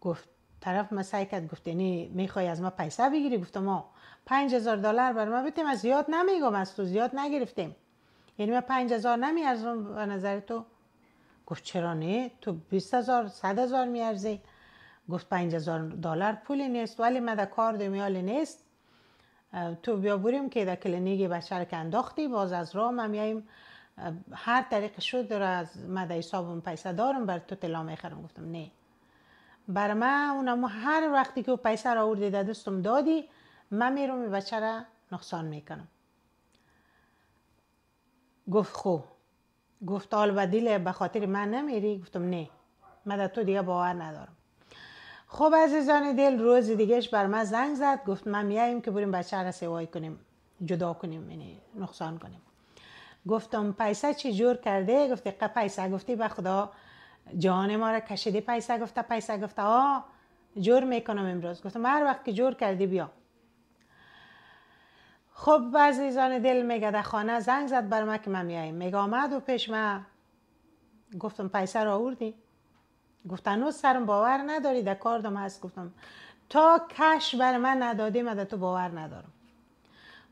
گفت طرف ما سعی کرد گفت یعنی میخوای از ما پیسه بگیری گفتم ما 5000 دلار بر ما بده، از زیاد نمیگم از تو زیاد نگرفتیم یعنی ما 5000 نمیارزم به نظر تو گفت چرا نه تو 20 هزار 100 هزار میارزی گفت هزار دلار پول نیست ولی مده کار دمیال نیست تو بیا بریم که در کلینیک بچه که انداختی باز از راه هم میاییم هر طریق شد را از مده حسابم پیسه دارم بر تو تلا میخرم گفتم نه بر من اونم هر وقتی که پیسه را آوردی در دستم دادی من میرم بچه را نقصان میکنم گفت خوب گفت آل دیل به خاطر من نمیری گفتم نه من در تو دیگه باور ندارم خب عزیزان دل روز دیگهش بر من زنگ زد گفت من میاییم که بریم بچه را سوای کنیم جدا کنیم یعنی نقصان کنیم گفتم پیسه چی جور کرده گفت قه پیسه گفتی به خدا جان ما را کشیده پیسه گفته پیسه گفته آ جور میکنم امروز گفتم هر وقت که جور کردی بیا خب عزیزان دل میگه در خانه زنگ زد بر ما که من میاییم میگه آمد و پیش ما گفتم پیسه را آوردی گفتن هنوز سرم باور نداری در کاردم هست گفتم تا کش بر من ندادی من تو باور ندارم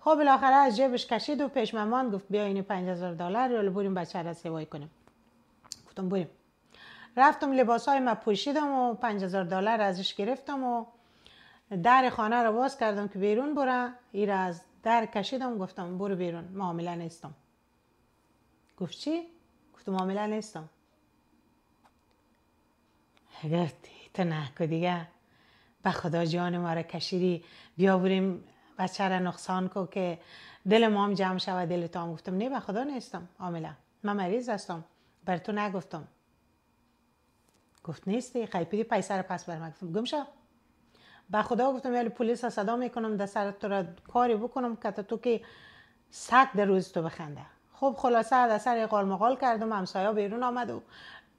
خب بالاخره از جیبش کشید و پیش من گفت بیا این 5000 دلار رو بریم بچه را سوای کنیم گفتم بریم رفتم لباس های ما پوشیدم و 5000 دلار ازش گرفتم و در خانه رو باز کردم که بیرون برم ای در کشیدم گفتم برو بیرون معامله نیستم گفت چی؟ گفت معامله نیستم اگر تو نکو دیگه به خدا جان ما را کشیدی بیا بریم بچه را نقصان کو که دل ما هم جمع شود دل تو هم گفتم نه به خدا نیستم من مریض هستم بر تو نگفتم گفت نیستی پیسه پیسر پس برم گم شد؟ به خدا گفتم ولی پلیس را صدا میکنم در سر تو را کاری بکنم که تو که صد در روز تو بخنده خب خلاصه در سر قال مقال کردم همسایه بیرون آمد و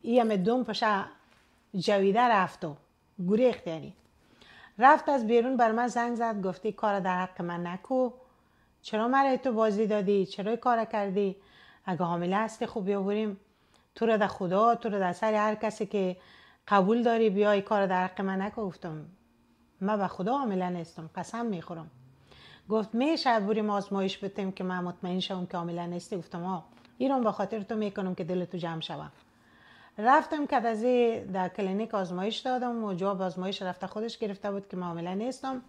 ایم دوم پشه جویده رفت و گریخت یعنی رفت از بیرون بر من زنگ زد گفتی کار در حق من نکو چرا مرا تو بازی دادی چرا کار کردی اگه حامله هستی خوب بیاوریم تو را در خدا تو را در سر هر کسی که قبول داری بیای کار در حق من نکو گفتم ما به خدا عاملا نیستم قسم میخورم گفت میشه شاید بریم آزمایش بتیم که من مطمئن شوم که عاملا نیستی گفتم ها ایران به خاطر تو میکنم که دل تو جمع شوم رفتم که از در کلینیک آزمایش دادم و جواب آزمایش رفته خودش گرفته بود که معامله نیستم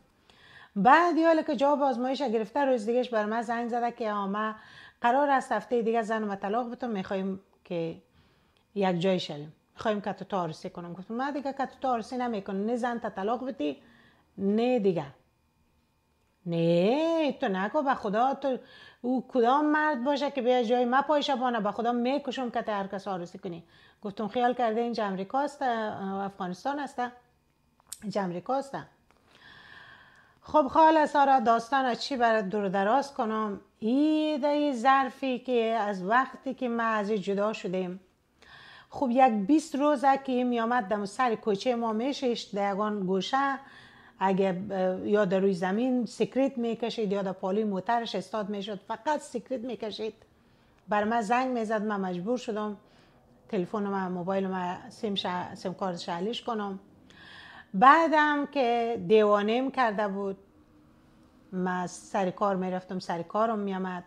بعد یاله که جواب آزمایش گرفته روز دیگهش بر من زنگ زده که آما قرار است هفته دیگه زن و طلاق بتون میخوایم که یک جای شویم میخوایم که تو تارسی کنم گفتم ما دیگه که تو تارسی نمیکنم نه زن تا طلاق بتی نه دیگه نه تو نکو به خدا تو او کدام مرد باشه که بیا جای ما پای شبانه به خدا میکشم که هر کس آرسی کنی گفتم خیال کرده اینجا امریکا است افغانستان است اینجا امریکا است خب خاله سارا داستان از چی برات دور دراز کنم ای ای ظرفی که از وقتی که ما از جدا شدیم خب یک 20 روزه که میامد دم سر کوچه ما میشش در گوشه اگه یا در روی زمین سیکریت میکشید یا در پالوی موترش استاد میشد فقط سکرت میکشید بر من زنگ میزد من مجبور شدم تلفن من موبایل سیم, شا... سیم علیش کنم بعدم که دیوانم کرده بود من سر کار میرفتم سر کارم میامد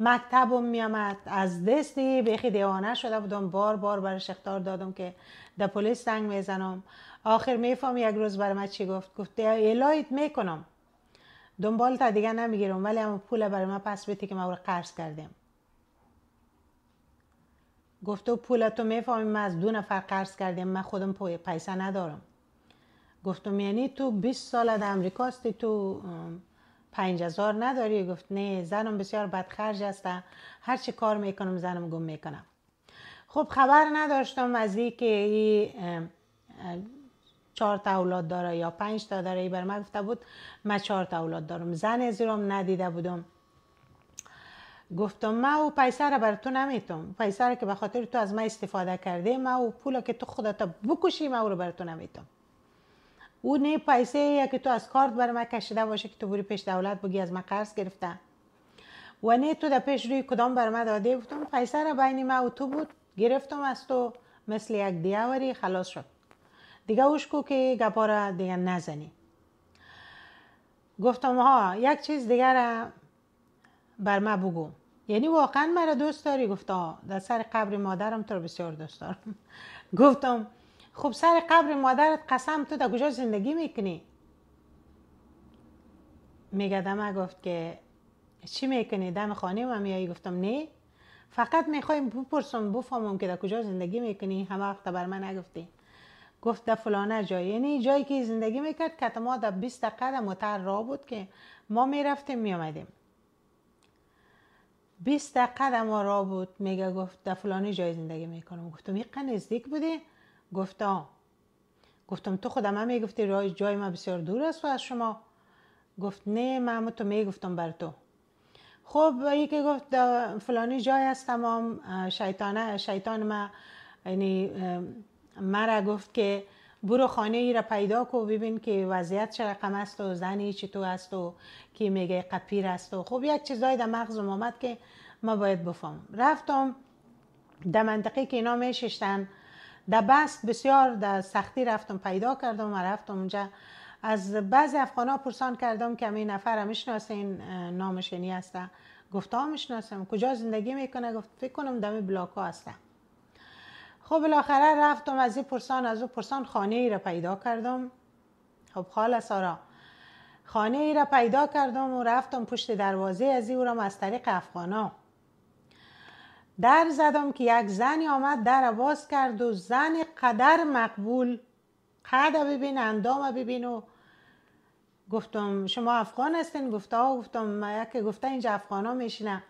مکتبم میامد از دستی بیخی دیوانه شده بودم بار بار برش اختار دادم که در پلیس زنگ میزنم آخر میفهم یک روز برای من چی گفت گفت الایت میکنم دنبال تا دیگه نمیگیرم ولی اما پول برای من پس بیتی که ما رو قرض کردیم گفت و پول تو میفهمی من از دو نفر قرض کردیم من خودم پیسه ندارم گفتم یعنی تو 20 سال در امریکاستی تو پنج هزار نداری گفت نه زنم بسیار خرج است هر چی کار میکنم زنم گم میکنم خب خبر نداشتم از این که چهار تا اولاد داره یا پنج تا داره ای بر من گفته بود من چهار تا اولاد دارم زن از ندیده بودم گفتم ما او پیسه را بر تو نمیتم پیسه را که به خاطر تو از من استفاده کرده ما او پول که تو خودتا بکشی ما او رو بر تو نمیتم او نه پیسه یا که تو از کارت بر کشیده باشه که تو بری پیش دولت بگی از من قرض گرفته و نه تو در پیش روی کدام بر من داده بودم پیسه را بین من و تو بود گرفتم از تو مثل یک دیواری خلاص شد دیگه اوش کو که گپا را دیگه نزنی گفتم ها یک چیز دیگه را بر ما بگو یعنی واقعا مرا دوست داری گفت ها در سر قبر مادرم تو بسیار دوست دارم گفتم خب سر قبر مادرت قسم تو در کجا زندگی میکنی میگه دمه گفت که چی میکنی دم خانه ما میایی گفتم نه فقط میخوایم بپرسم بفهمم که در کجا زندگی میکنی همه وقت بر من نگفتی گفت در فلانه جای یعنی جایی که زندگی میکرد که ما در 20 دقیقه متر را بود که ما میرفتیم میامدیم 20 قدم ما را بود میگه گفت در فلانه جای زندگی میکنم گفتم یک نزدیک بوده؟ گفت گفتم تو خودم هم میگفتی رای جای ما بسیار دور است و از شما گفت نه من تو میگفتم بر تو خب یکی که گفت فلانی جای است تمام شیطانه شیطان ما یعنی مرا گفت که برو خانه ای را پیدا کو ببین که وضعیت چه رقم است و زنی چی تو است و کی میگه قپیر است و خب یک چیزای در مغزم آمد که ما باید بفهم رفتم در منطقه که اینا میششتن در بست بسیار در سختی رفتم پیدا کردم و رفتم اونجا از بعضی افغان ها پرسان کردم که همین نفر میشناسین این نامشنی هسته گفته میشناسم کجا زندگی میکنه گفت فکر کنم دم بلاک ها خب بالاخره رفتم از این پرسان از او پرسان خانه ای را پیدا کردم خب خاله سارا خانه ای را پیدا کردم و رفتم پشت دروازه از او را از طریق افغانا در زدم که یک زنی آمد در باز کرد و زن قدر مقبول قد ببین اندام ببین و گفتم شما افغان هستین گفته گفتم من گفته اینجا افغانا میشینه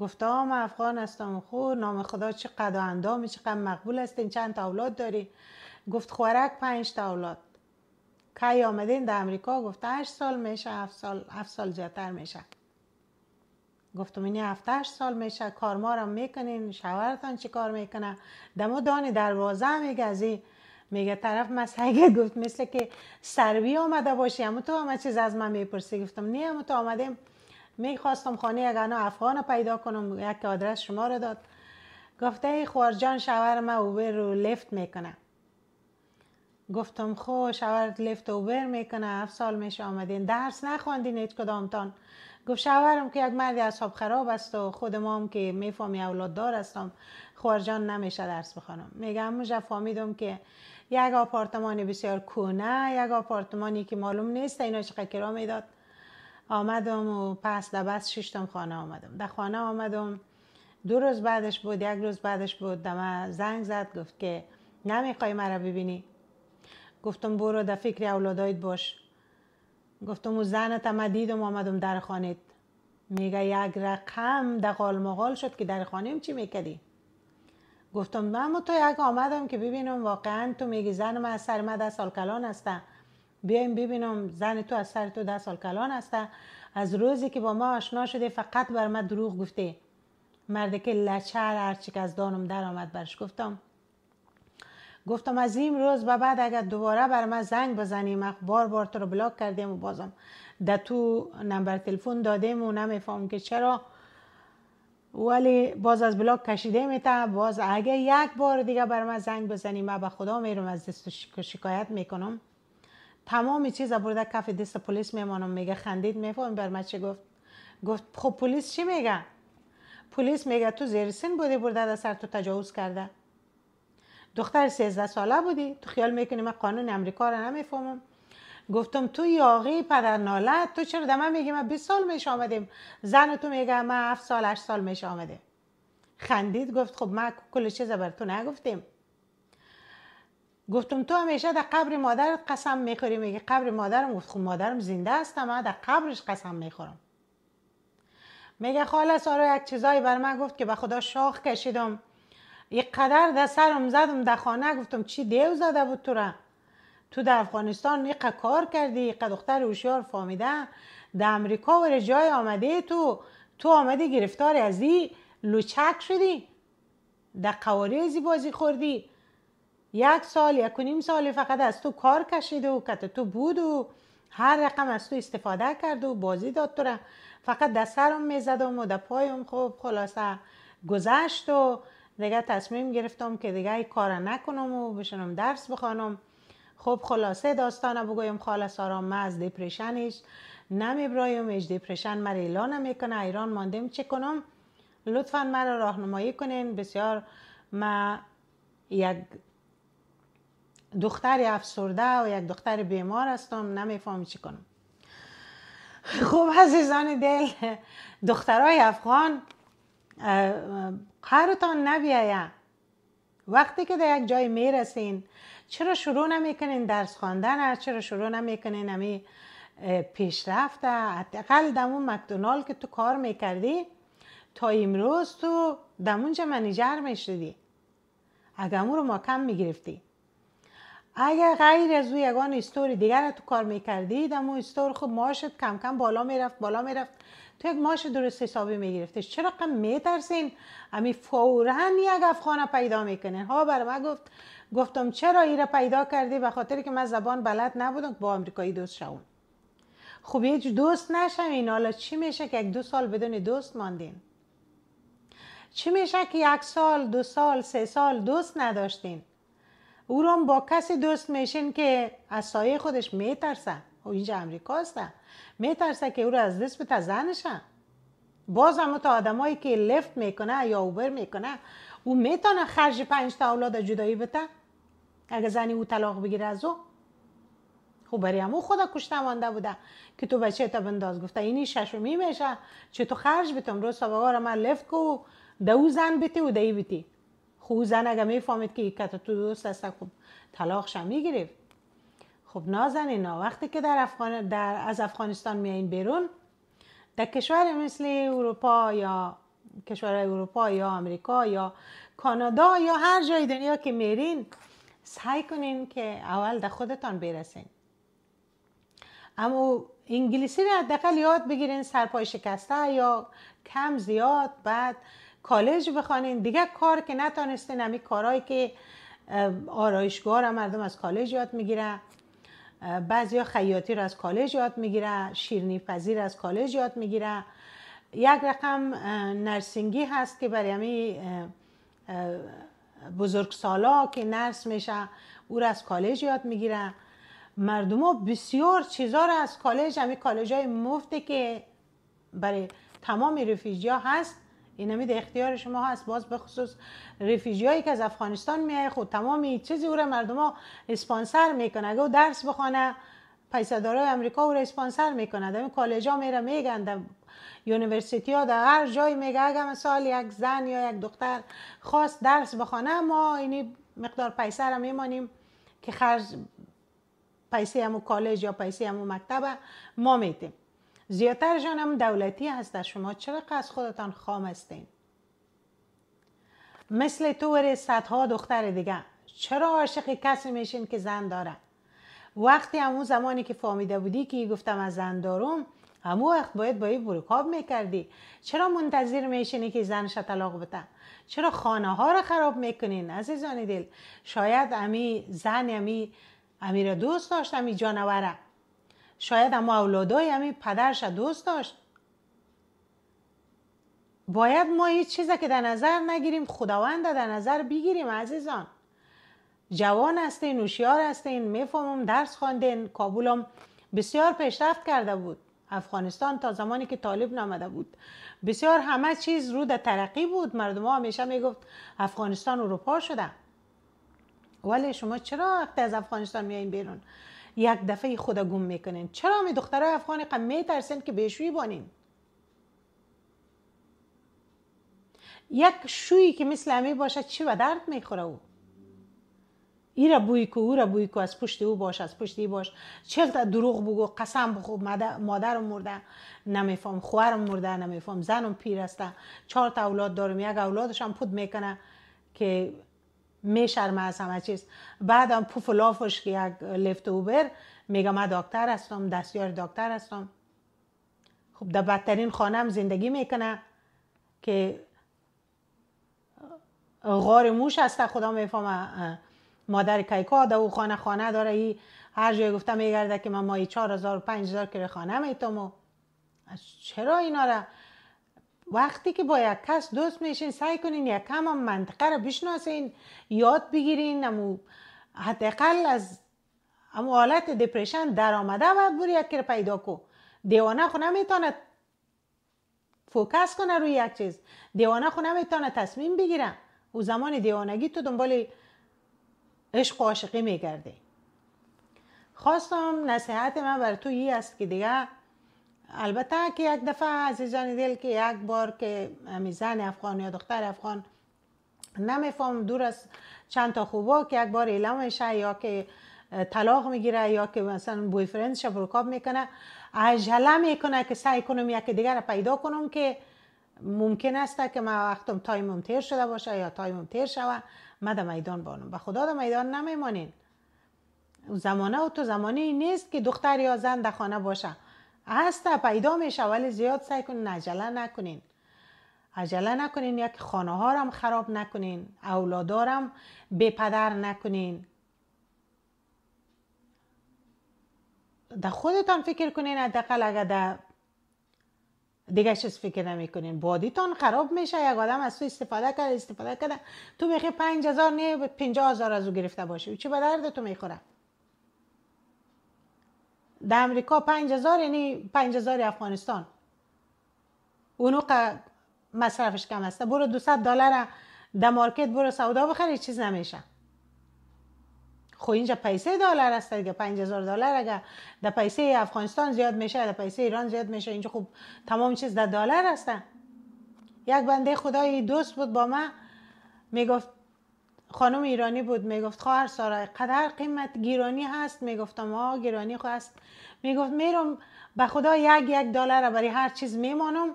گفته ما افغان هستم خو نام خدا چه قد و اندامی چقدر مقبول هستین چند تا اولاد داری گفت خورک پنج تا اولاد کی آمدین در امریکا گفت هشت سال میشه هفت سال هفت سال زیادتر میشه گفتم اینی هفت هشت سال میشه کار ما را میکنین شوهرتان چی کار میکنه دمو دانی دروازه میگه از میگه طرف مسحگه گفت مثل که سربی آمده باشی اما تو همه چیز از من میپرسی گفتم نه اما تو آمدیم میخواستم خانه یک افغان پیدا کنم یک آدرس شما رو داد گفته خوارجان شوهر ما اوبر رو لفت میکنه گفتم خو شوار لفت اوبر میکنه هفت سال میشه آمدین درس نخوندین هیچ کدامتان گفت شوارم که یک مردی اصاب خراب است و خود ما هم که میفهمی اولاد دار استم خوارجان نمیشه درس بخوانم میگم مجا فهمیدم که یک آپارتمان بسیار کونه یک آپارتمانی که معلوم نیست اینا چقدر کرا میداد آمدم و پس در بس شیشتم خانه آمدم در خانه آمدم دو روز بعدش بود یک روز بعدش بود من زنگ زد گفت که نمیخوای مرا ببینی گفتم برو در فکر اولادایت باش گفتم او زنت ما دیدم آمدم در خانه میگه یک رقم دقال مقال شد که در خانه چی میکدی گفتم من تو یک آمدم که ببینم واقعا تو میگی زن ما از سر من ده سال کلان هستم بیایم ببینم زن تو از سر تو ده سال کلان هسته از روزی که با ما آشنا شده فقط بر ما دروغ گفته مرد که لچر هرچی که از دانم در آمد برش گفتم گفتم از این روز به بعد اگر دوباره بر من زنگ بزنیم ما بار بار تو رو بلاک کردیم و بازم ده تو نمبر تلفن دادیم و نمیفهم که چرا ولی باز از بلاک کشیده میتا باز اگه یک بار دیگه بر من زنگ بزنیم من به خدا میرم از دست شکایت میکنم تمام چیز برده کف دست پلیس میمانم میگه خندید میفهم بر من چی گفت گفت خب پلیس چی میگه پلیس میگه تو زیر سن بودی برده در سر تو تجاوز کرده دختر 13 ساله بودی تو خیال میکنی من قانون امریکا رو نمیفهمم گفتم تو یاغی پدر ناله تو چرا من میگی من 20 سال میش آمدیم زن تو میگه من 7 سال 8 سال میش آمده خندید گفت خب ما کل چیز بر تو نگفتیم گفتم تو همیشه در قبر مادرت قسم میخوری میگه قبر مادرم گفت خب مادرم زنده است من در قبرش قسم میخورم میگه خاله آره، سارا یک چیزایی بر من گفت که به خدا شاخ کشیدم یک قدر در سرم زدم در خانه گفتم چی دیو زده بود تو را تو در افغانستان یک کار کردی یک دختر هوشیار فامیده در امریکا و جای آمده تو تو آمده گرفتار از دی لوچک شدی در قواره بازی خوردی یک سال یک و نیم سال فقط از تو کار کشیده و که تو بود و هر رقم از تو استفاده کرد و بازی داد تو را فقط در سرم زدم و در پایم خوب خلاصه گذشت و دیگه تصمیم گرفتم که دیگه ای کار نکنم و بشنم درس بخوانم خب خلاصه داستانه بگویم خاله سارا من از دپریشن نمی برایم، ایش دپریشن من ایلا نمیکنه ایران ماندم چه کنم لطفا مرا راهنمایی کنین بسیار ما یک دختر افسرده و یک دختر بیمار هستم نمیفهم چی کنم خب عزیزان دل دخترای افغان قهرتان نبیایه وقتی که در یک جای رسین، چرا شروع نمیکنین درس خواندن چرا شروع نمیکنین امی پیشرفت حداقل دمون مکدونال که تو کار میکردی تا امروز تو دمونجا منیجر میشدی اگه رو ما کم میگرفتی اگر غیر از او یگان استوری دیگر تو کار کردی؟ اما استور خب ماشد کم کم بالا میرفت بالا میرفت تو یک ماش درست حسابی میگرفتش چرا قم میترسین امی فورا یک افغان پیدا میکنه ها بر ما گفت گفتم چرا ای را پیدا کردی به خاطر که من زبان بلد نبودم با آمریکایی دوست شوم خب هیچ دوست نشم این حالا چی میشه که یک دو سال بدون دوست ماندین چی میشه که یک سال دو سال سه سال دوست نداشتین او هم با کسی دوست میشین که از سایه خودش میترسه او اینجا امریکا میترسه که او رو از دست زنشن. باز هم تا آدمایی که لفت میکنه یا اوبر میکنه او میتونه خرج پنج تا اولاد جدایی بته اگه زنی او طلاق بگیره از او خب برای همو خدا کشته مانده بوده که تو بچه تا بنداز گفته اینی ششمی میشه چه تو خرج بتم رو سابقا من لفت کو دو زن بیتی و دهی بیتی خوب زن اگه میفهمید که یک تو دوست است خب طلاقش هم میگیرید خب نازنینا وقتی که در, افغان... در از افغانستان میایین بیرون در کشور مثل اروپا یا کشور اروپا یا امریکا یا کانادا یا هر جای دنیا که میرین سعی کنین که اول در خودتان برسین اما انگلیسی را حداقل یاد بگیرین سرپای شکسته یا کم زیاد بعد کالج بخوانین دیگه کار که نتانستین نمی کارهایی که آرایشگاه را مردم از کالج یاد میگیره بعضیا خیاطی رو از کالج یاد میگیره شیرنی پذیر از کالج یاد میگیره یک رقم نرسینگی هست که برای همی بزرگ سالا که نرس میشه او از کالج یاد میگیره مردم ها بسیار چیزا را از کالج همی کالج های مفته که برای تمام رفیجی هست این امید اختیار شما هست باز به خصوص هایی که از افغانستان میای خود خب، تمام چیزی او را مردم ها اسپانسر میکنه اگه او درس بخونه های امریکا او را اسپانسر میکنه در کالج ها میره میگن در یونیورسیتی ها در هر جایی میگه اگه مثال یک زن یا یک دختر خواست درس بخوانه ما اینی مقدار پیسه را میمانیم که خرج پیسه همو کالج یا پیسه همو مکتب ما میتیم زیادتر جانم دولتی هست شما چرا از خودتان خام هستین مثل طور صدها دختر دیگه چرا عاشق کسی میشین که زن داره وقتی همون زمانی که فامیده بودی که گفتم از زن دارم همو وقت باید با این بروکاب میکردی چرا منتظر میشینی که زن طلاق بده چرا خانه ها رو خراب میکنین عزیزان دل شاید امی زن امی امی را دوست داشت امی جانوره شاید اما اولادای همین پدرش دوست داشت باید ما هیچ چیزی که در نظر نگیریم خداوند در نظر بگیریم عزیزان جوان هستین هوشیار هستین میفهمم درس خواندین کابولم بسیار پیشرفت کرده بود افغانستان تا زمانی که طالب نامده بود بسیار همه چیز رو در ترقی بود مردم ها همیشه میگفت افغانستان اروپا شده ولی شما چرا از افغانستان میایین بیرون یک دفعه خود گم میکنین چرا می دخترای افغان قم میترسین که بهشویی بانین یک شویی که مثل امی باشه چی و درد میخوره او ای را بوی کو او را بوی کو از پشت او باش از پشت ای باش چل تا دروغ بگو قسم بخو مادرم مرده نمیفهم خوهرم مرده نمیفهم زنم پیر هسته چهار تا اولاد دارم یک اولادش هم پود میکنه که میشرمه از همه چیز بعدم پوف و لافش که یک لفت اوبر میگه من دکتر هستم دستیار دکتر هستم خب در بدترین خانه هم زندگی میکنه که غار موش هسته خدا میفهمه مادر کیکا در او خانه خانه داره ای هر جای گفته میگرده که من مایی چار هزار پنج هزار کره خانه میتم و چرا اینا را وقتی که با یک کس دوست میشین سعی کنین یک کم هم منطقه رو بشناسین یاد بگیرین امو حداقل از امو حالت دپریشن در آمده باید بوری یک پیدا کو دیوانه خو نمیتونه فوکس کنه روی یک چیز دیوانه خو نمیتونه تصمیم بگیره او زمان دیوانگی تو دنبال عشق و عاشقی میگرده خواستم نصیحت من بر تو یه است که دیگه البته که یک دفعه عزیزان دل که یک بار که میزن افغان یا دختر افغان نمیفهم دور از چند تا خوبا که یک بار اعلام میشه یا که طلاق میگیره یا که مثلا بوی فرندش برکاب میکنه عجله میکنه که سعی کنم یک دیگر پیدا کنم که ممکن است که ما وقتم تایمم تیر شده باشه یا تایمم تیر شوه ما در میدان بانم به خدا در میدان نمیمانین زمانه و تو زمانی نیست که دختر یا زن در خانه باشه هسته پیدا میشه ولی زیاد سعی کنین عجله نکنین عجله نکنین یک خانه ها هم خراب نکنین اولادارم به پدر نکنین در خودتان فکر کنین حداقل اگر در دیگه چیز فکر کنین بادیتان خراب میشه یک آدم از تو استفاده کرد استفاده کرد. تو میخوای پنج هزار نه پنج هزار از او گرفته باشه چی به درد تو میخوره در امریکا هزار یعنی هزار افغانستان اونو که مصرفش کم است برو 200 دلار در مارکت برو سودا بخری چیز نمیشه خو خب اینجا پیسه دلار است دیگه 5000 دلار اگه در پیسه افغانستان زیاد میشه در پیسه ایران زیاد میشه اینجا خوب تمام چیز در دلار هستن یک بنده خدای دوست بود با من میگفت خانم ایرانی بود میگفت خواهر سارا قدر قیمت گیرانی هست میگفتم آه گیرانی هست میگفت میرم به خدا یک یک دلار برای هر چیز میمانم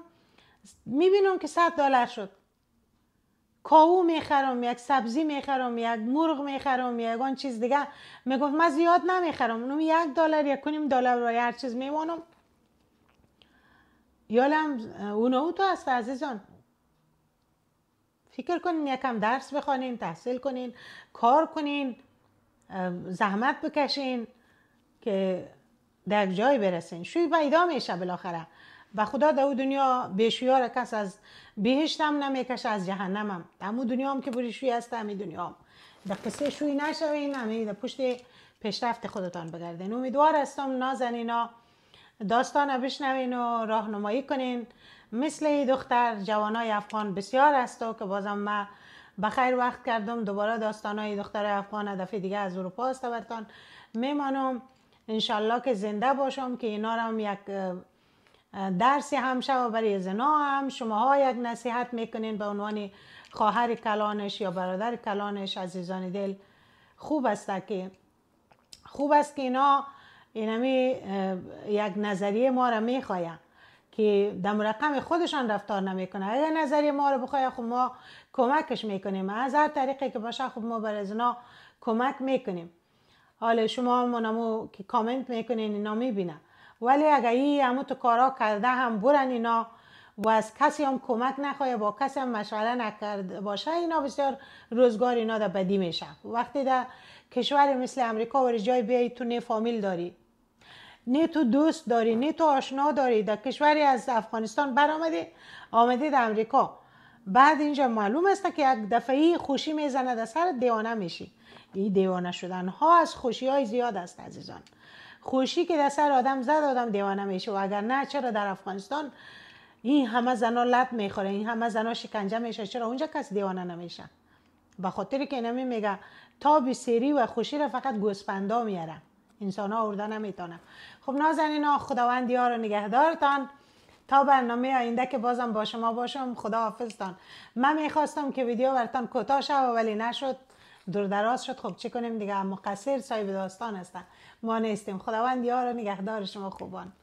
میبینم که صد دلار شد کاو میخرم یک سبزی میخرم یک مرغ میخرم یک آن چیز دیگه میگفت من زیاد نمیخرم اونم یک دلار یک کنیم دلار برای هر چیز میمانم یالم اون تو هست عزیزان فکر کنین یکم درس بخوانین تحصیل کنین کار کنین زحمت بکشین که در جای برسین شوی پیدا میشه بالاخره و خدا در او دنیا بشیار کس از بهشت هم نمیکشه از جهنم هم در دنیا هم که بری شوی هست همین دنیا هم در قصه شوی نشوین نمی. در پشت پیشرفت خودتان بگردین امیدوار هستم نازنینا داستان بشنوین و راهنمایی کنین مثل دختر جوانای افغان بسیار است که بازم ما بخیر وقت کردم دوباره داستانای دختر افغان دفعه دیگه از اروپا است برتان میمانم انشالله که زنده باشم که اینا هم یک درسی هم شو برای زنا هم شما یک نصیحت میکنین به عنوان خواهر کلانش یا برادر کلانش عزیزان دل خوب است که خوب است که اینا اینمی یک نظریه ما را میخواین که در مرقم خودشان رفتار نمیکنه اگر نظری ما رو بخوای خب ما کمکش میکنیم از هر طریقی که باشه خب ما بر از کمک میکنیم حالا شما منمو که کامنت میکنین اینا میبینه ولی اگر ای همون تو کارا کرده هم برن اینا و از کسی هم کمک نخواه با کسی هم مشغله نکرده باشه اینا بسیار روزگار اینا در بدی میشه وقتی در کشور مثل امریکا و جای بیایی تو نه فامیل داری نه تو دوست داری نه تو آشنا داری در کشوری از افغانستان برامده آمده در امریکا بعد اینجا معلوم است که یک دفعه خوشی میزنه، در سر دیوانه میشی این دیوانه شدن ها از خوشی های زیاد است عزیزان خوشی که در سر آدم زد آدم دیوانه میشه و اگر نه چرا در افغانستان این همه زنا لط میخوره این همه زنا شکنجه میشه چرا اونجا کس دیوانه نمیشه به خاطر که نمی میگه بی سری و خوشی را فقط گوسپندا میاره انسان ها ارده نمیتانم خب نازنین ها خداوند یار و نگهدارتان تا برنامه آینده که بازم با شما باشم خدا حافظتان من میخواستم که ویدیو برتان کوتاه شد ولی نشد دور دراز شد خب چی کنیم دیگه مقصر صاحب داستان هستن ما نیستیم خداوند یار و نگهدار شما خوبان